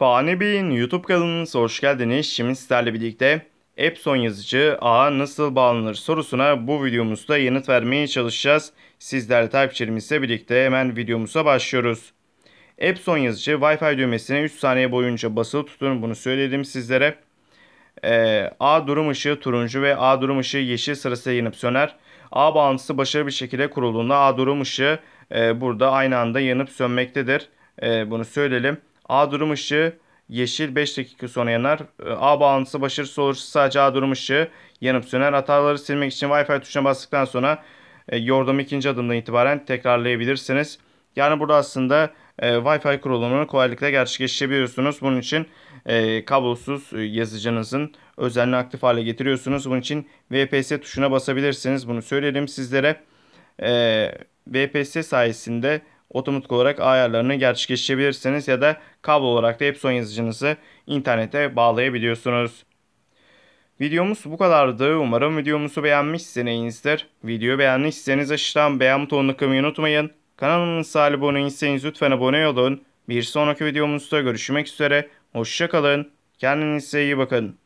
Fani Bey'in YouTube kanalınıza hoş geldiniz. Şimdi sizlerle birlikte Epson yazıcı ağa nasıl bağlanır sorusuna bu videomuzda yanıt vermeye çalışacağız. Sizlerle takipçilerimizle birlikte hemen videomuza başlıyoruz. Epson yazıcı Wi-Fi düğmesine 3 saniye boyunca basılı tutun. Bunu söyledim sizlere. Ee, A durum ışığı turuncu ve A durum ışığı yeşil sırasıyla yanıp söner. A bağlantısı başarılı bir şekilde kurulduğunda A durum ışığı e, burada aynı anda yanıp sönmektedir. E, bunu söyleyelim. A durum ışığı yeşil 5 dakika sonra yanar. Ee, A bağlantısı başarısız olursa sadece A durum ışığı yanıp söner. Hataları silmek için Wi-Fi tuşuna bastıktan sonra e, yordam ikinci adımdan itibaren tekrarlayabilirsiniz. Yani burada aslında e, Wi-Fi kurulumunu kolaylıkla gerçekleştirebiliyorsunuz. Bunun için e, kablosuz yazıcınızın özelliğini aktif hale getiriyorsunuz. Bunun için VPS tuşuna basabilirsiniz. Bunu söyleyelim sizlere. VPS sayesinde otomatik olarak ayarlarını gerçekleştirebilirsiniz ya da kablo olarak da Epson yazıcınızı internete bağlayabiliyorsunuz. Videomuz bu kadardı. Umarım videomuzu beğenmişsinizdir. Videoyu beğendiyseniz aşağıdan beğen butonunu tıklamayı unutmayın. Kanalımıza abone değilseniz lütfen abone olun. Bir sonraki videomuzda görüşmek üzere. Hoşçakalın. Kendinize iyi bakın.